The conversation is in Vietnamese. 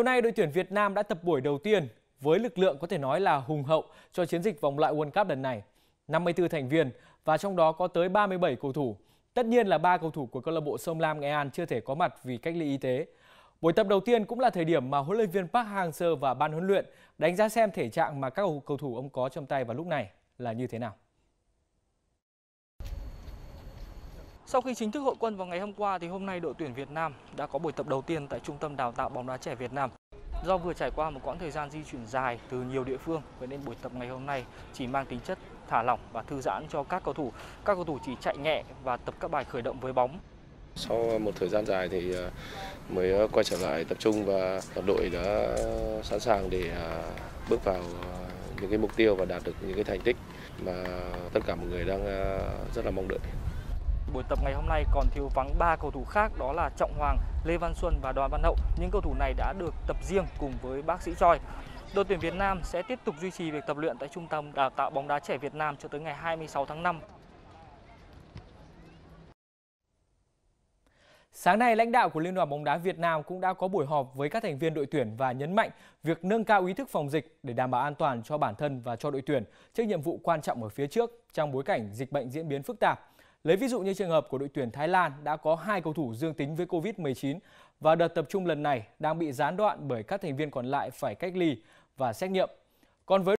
Hôm nay đội tuyển Việt Nam đã tập buổi đầu tiên với lực lượng có thể nói là hùng hậu cho chiến dịch vòng loại World Cup lần này. 54 thành viên và trong đó có tới 37 cầu thủ. Tất nhiên là ba cầu thủ của câu lạc bộ Sông Lam Nghệ An chưa thể có mặt vì cách ly y tế. Buổi tập đầu tiên cũng là thời điểm mà huấn luyện viên Park Hang-seo và ban huấn luyện đánh giá xem thể trạng mà các cầu thủ ông có trong tay vào lúc này là như thế nào. Sau khi chính thức hội quân vào ngày hôm qua thì hôm nay đội tuyển Việt Nam đã có buổi tập đầu tiên tại Trung tâm Đào tạo bóng đá trẻ Việt Nam. Do vừa trải qua một quãng thời gian di chuyển dài từ nhiều địa phương, vậy nên buổi tập ngày hôm nay chỉ mang tính chất thả lỏng và thư giãn cho các cầu thủ. Các cầu thủ chỉ chạy nhẹ và tập các bài khởi động với bóng. Sau một thời gian dài thì à, mới quay trở lại tập trung và đội đã sẵn sàng để à, bước vào à, những cái mục tiêu và đạt được những cái thành tích mà tất cả mọi người đang rất là mong đợi buổi tập ngày hôm nay còn thiếu vắng ba cầu thủ khác đó là Trọng Hoàng, Lê Văn Xuân và Đoàn Văn Hậu. Những cầu thủ này đã được tập riêng cùng với bác sĩ Choi. Đội tuyển Việt Nam sẽ tiếp tục duy trì việc tập luyện tại Trung tâm Đào tạo bóng đá trẻ Việt Nam cho tới ngày 26 tháng 5. Sáng nay, lãnh đạo của Liên đoàn bóng đá Việt Nam cũng đã có buổi họp với các thành viên đội tuyển và nhấn mạnh việc nâng cao ý thức phòng dịch để đảm bảo an toàn cho bản thân và cho đội tuyển trước nhiệm vụ quan trọng ở phía trước trong bối cảnh dịch bệnh diễn biến phức tạp. Lấy ví dụ như trường hợp của đội tuyển Thái Lan đã có hai cầu thủ dương tính với Covid-19 và đợt tập trung lần này đang bị gián đoạn bởi các thành viên còn lại phải cách ly và xét nghiệm. Còn với